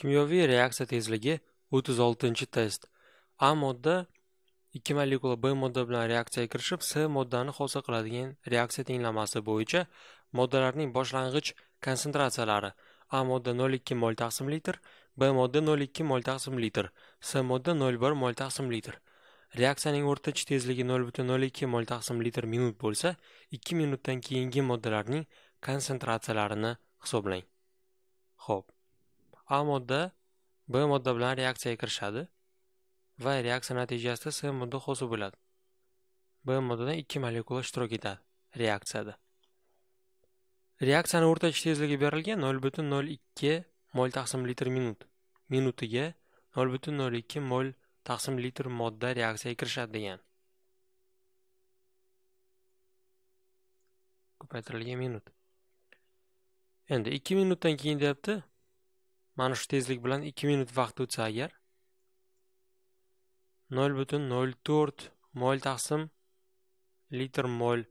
Kimyoviy reaksiya tezligi 36-test. A modda 2 molekula B modda bilan reaksiyaga kirishib, S moddani hosil qiladigan reaksiya tenglamasi bo'yicha moddalarning boshlang'ich konsentratsiyalari A modda 0.2 mol taqsim litr, B modda 0.2 mol taqsim litr, S modda 0.1 mol taqsim litr. Reaksiyaning o'rtacha tezligi 0.02 mol taqsim litr minut bo'lsa, 2 minutdan keyingi moddalarning konsentratsiyalarini hisoblang. Xo'p. A modda B modda bilan reaksiyaga kirishadi va reaksiya natijasida C modda hosil bo'ladi. B moddadan 2 molekula ishtirok etadi reaksiyada. Reaksiyaning o'rtacha tezligi berilgan 0.02 mol taqsim litr minut. Minutiga 0.02 mol taqsim litr modda reaksiyaga kirishadi degan. Ko'paytirilgan minut. Endi 2 minutdan keyin deyapti, mana shu tezlik bilan 2 minut vaqt o'tsa agar 0.04 mol taqsim litr mol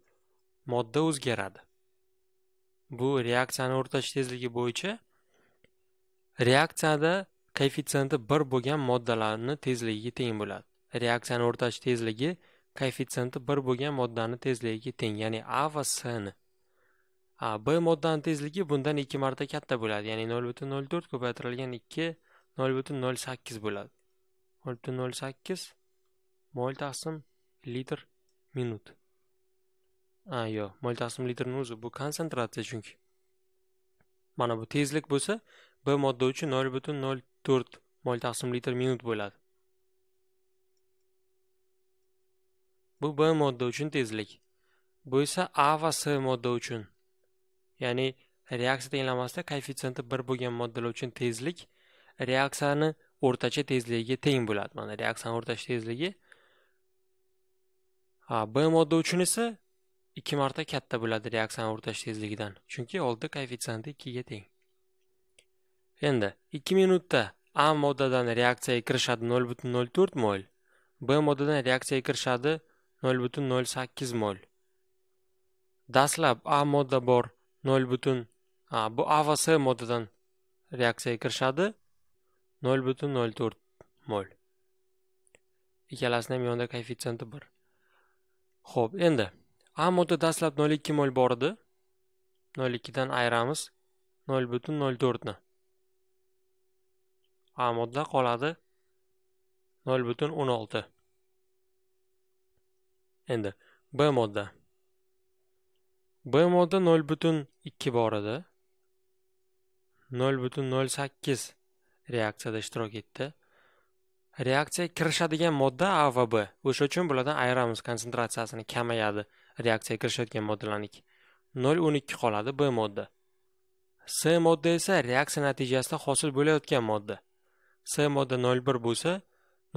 modda o'zgaradi bu reaksiyani o'rtacha tezligi bo'yicha reaksiyada koeffitsiyenti 1 bo'lgan moddalarning tezligiga teng bo'ladi reaksiyani o'rtacha tezligi koeffitsiyenti 1 bo'lgan moddaning tezligiga teng ya'ni a va c ni A, B moddani tezligi bundan 2 marta katta bo'ladi, ya'ni 0.04 ko'paytirilgan 2 0.08 bo'ladi. 0.08 mol taqsim litr minut. A, yo'q, mol taqsim litrni o'zi bu konsentratsiya chunki. Mana bu tezlik bo'lsa, B modda uchun 0.04 mol taqsim litr minut bo'ladi. Bu B modda uchun tezlik. Bu esa A va S modda uchun ya'ni reaksiya tenglamasida koeffitsiyenti bir bo'lgan moddalar uchun tezlik reaksiyani o'rtacha tezligiga teng bo'ladi mana reaksiyani o'rtacha tezligi a b modda uchun esa ikki marta katta bo'ladi reaksiyani o'rtacha tezligidan chunki oldi koeffitsiyenti ikkiga teng endi ikki minutda a moddadan reaksiyaga kirishadi nol butun nol to'rt mol b moddadan reaksiyaga kirishadi nol butun nol sakkiz mol dastlab a modda bor nol butun bu avs modidan reaksiyaga kirishadi nol butun nol to'rt mol ikkalasini ham yonida koeffitsiyenti bir ho'p endi a modda dastlab nol ikki mol bor edi nol ikkidan ayiramiz nol butun nol to'rtni a modda qoladi nol butun o'n olti endi b modda B BMOda 0.2 bor edi. 0.08 reaksiyada ishtirok etdi. Reaksiya kirishadigan modda A va B. O'sha uchun bulardan ayiramiz, konsentratsiyasini kamayadi reaksiya kirishadigan moddalarning. 0.12 qoladi B modda. C modda esa reaksiya natijasida hosil bo'layotgan modda. C modda 0.1 bo'lsa,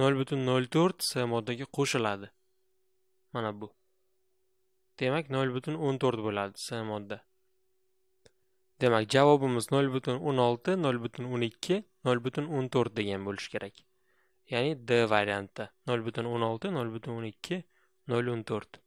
0.04 C moddaga qo'shiladi. Mana bu. demak 0 butun 14 bo'ladi s modda demak javobimiz 0 butun 16 0 butun o'n ikki butun degan bo'lishi kerak ya'ni d variantda 0 butun 16 0 butun o'n ikki